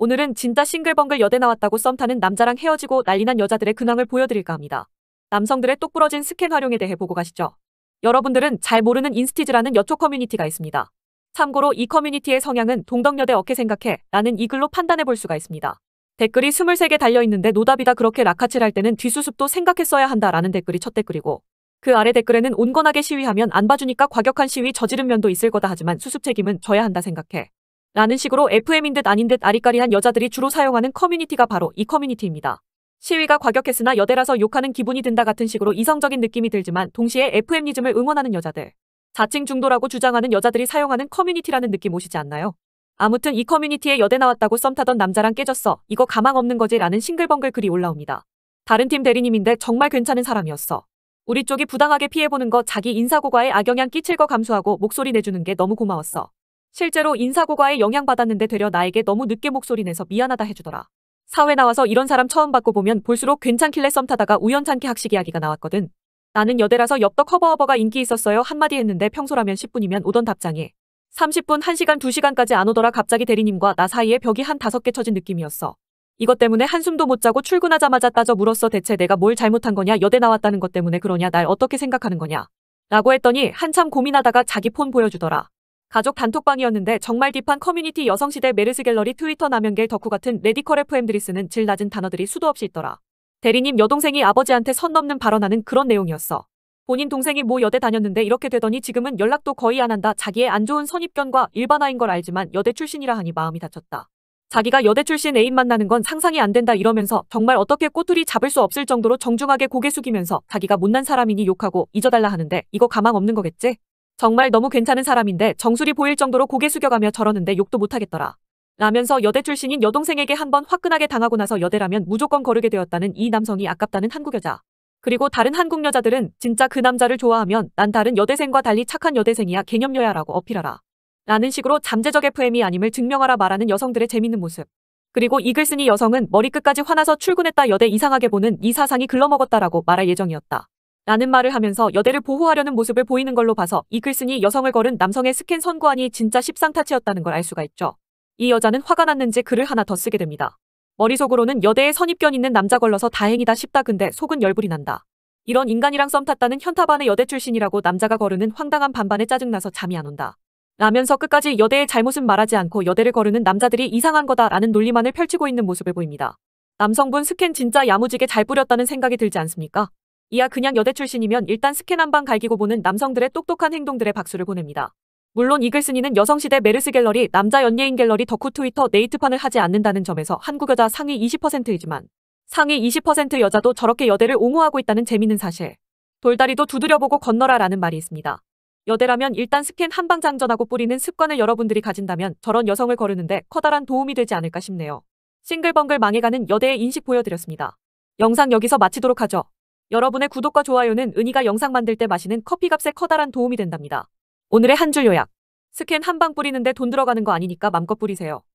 오늘은 진짜 싱글벙글 여대 나왔다고 썸타는 남자랑 헤어지고 난리난 여자들의 근황을 보여드릴까 합니다. 남성들의 똑부러진 스캔 활용에 대해 보고 가시죠. 여러분들은 잘 모르는 인스티즈라는 여초 커뮤니티가 있습니다. 참고로 이 커뮤니티의 성향은 동덕여대 어케 생각해 라는 이 글로 판단해 볼 수가 있습니다. 댓글이 23개 달려있는데 노답이다 그렇게 라카칠 할 때는 뒤수습도 생각했어야 한다 라는 댓글이 첫 댓글이고 그 아래 댓글에는 온건하게 시위하면 안 봐주니까 과격한 시위 저지른 면도 있을 거다 하지만 수습 책임은 져야 한다 생각해 라는 식으로 FM인 듯 아닌 듯 아리까리한 여자들이 주로 사용하는 커뮤니티가 바로 이 커뮤니티입니다. 시위가 과격했으나 여대라서 욕하는 기분이 든다 같은 식으로 이성적인 느낌이 들지만 동시에 FM니즘을 응원하는 여자들, 자칭 중도라고 주장하는 여자들이 사용하는 커뮤니티라는 느낌 오시지 않나요? 아무튼 이 커뮤니티에 여대 나왔다고 썸 타던 남자랑 깨졌어. 이거 가망 없는 거지 라는 싱글벙글 글이 올라옵니다. 다른 팀 대리님인데 정말 괜찮은 사람이었어. 우리 쪽이 부당하게 피해보는 거 자기 인사고과에 악영향 끼칠 거 감수하고 목소리 내주는 게 너무 고마웠어. 실제로 인사고과에 영향받았는데 되려 나에게 너무 늦게 목소리 내서 미안하다 해주더라. 사회 나와서 이런 사람 처음 받고 보면 볼수록 괜찮길래 썸 타다가 우연찮게 학식 이야기가 나왔거든. 나는 여대라서 엽떡 허버허버가 인기 있었어요 한마디 했는데 평소라면 10분이면 오던 답장이 30분, 1시간, 2시간까지 안 오더라 갑자기 대리님과 나 사이에 벽이 한 다섯 개 쳐진 느낌이었어. 이것 때문에 한숨도 못 자고 출근하자마자 따져 물었어 대체 내가 뭘 잘못한 거냐 여대 나왔다는 것 때문에 그러냐 날 어떻게 생각하는 거냐 라고 했더니 한참 고민하다가 자기 폰 보여주더라. 가족 단톡방이었는데 정말 딥한 커뮤니티 여성시대 메르스 갤러리 트위터 남연계 덕후 같은 레디컬 FM들이 쓰는 질 낮은 단어들이 수도 없이 있더라. 대리님 여동생이 아버지한테 선 넘는 발언하는 그런 내용이었어. 본인 동생이 모 여대 다녔는데 이렇게 되더니 지금은 연락도 거의 안 한다. 자기의 안 좋은 선입견과 일반화인 걸 알지만 여대 출신이라 하니 마음이 다쳤다. 자기가 여대 출신 애인 만나는 건 상상이 안 된다 이러면서 정말 어떻게 꼬투리 잡을 수 없을 정도로 정중하게 고개 숙이면서 자기가 못난 사람이니 욕하고 잊어달라 하는데 이거 가망 없는 거겠지? 정말 너무 괜찮은 사람인데 정수리 보일 정도로 고개 숙여가며 저러는데 욕도 못하겠더라. 라면서 여대 출신인 여동생에게 한번 화끈하게 당하고 나서 여대라면 무조건 거르게 되었다는 이 남성이 아깝다는 한국 여자. 그리고 다른 한국 여자들은 진짜 그 남자를 좋아하면 난 다른 여대생과 달리 착한 여대생이야 개념여야 라고 어필하라. 라는 식으로 잠재적 FM이 아님을 증명하라 말하는 여성들의 재밌는 모습. 그리고 이글 쓰니 여성은 머리끝까지 화나서 출근했다 여대 이상하게 보는 이 사상이 글러먹었다라고 말할 예정이었다. 라는 말을 하면서 여대를 보호하려는 모습을 보이는 걸로 봐서 이 글쓴이 여성을 걸은 남성의 스캔 선고안이 진짜 십상타치였다는 걸 알 수가 있죠. 이 여자는 화가 났는지 글을 하나 더 쓰게 됩니다. 머릿속으로는 여대에 선입견 있는 남자 걸러서 다행이다 싶다 근데 속은 열불이 난다. 이런 인간이랑 썸 탔다는 현타반의 여대 출신이라고 남자가 거르는 황당한 반반에 짜증나서 잠이 안 온다. 라면서 끝까지 여대의 잘못은 말하지 않고 여대를 거르는 남자들이 이상한 거다라는 논리만을 펼치고 있는 모습을 보입니다. 남성분 스캔 진짜 야무지게 잘 뿌렸다는 생각이 들지 않습니까? 이하 그냥 여대 출신이면 일단 스캔 한방 갈기고 보는 남성들의 똑똑한 행동들의 박수를 보냅니다. 물론 이글스니는 여성시대 메르스 갤러리, 남자 연예인 갤러리, 덕후 트위터, 네이트판을 하지 않는다는 점에서 한국 여자 상위 20%이지만 상위 20% 여자도 저렇게 여대를 옹호하고 있다는 재미는 사실. 돌다리도 두드려보고 건너라라는 말이 있습니다. 여대라면 일단 스캔 한 방 장전하고 뿌리는 습관을 여러분들이 가진다면 저런 여성을 거르는데 커다란 도움이 되지 않을까 싶네요. 싱글벙글 망해가는 여대의 인식 보여드렸습니다. 영상 여기서 마치도록 하죠. 여러분의 구독과 좋아요는 은희가 영상 만들 때 마시는 커피값에 커다란 도움이 된답니다. 오늘의 한 줄 요약. 스캔 한 방 뿌리는데 돈 들어가는 거 아니니까 맘껏 뿌리세요.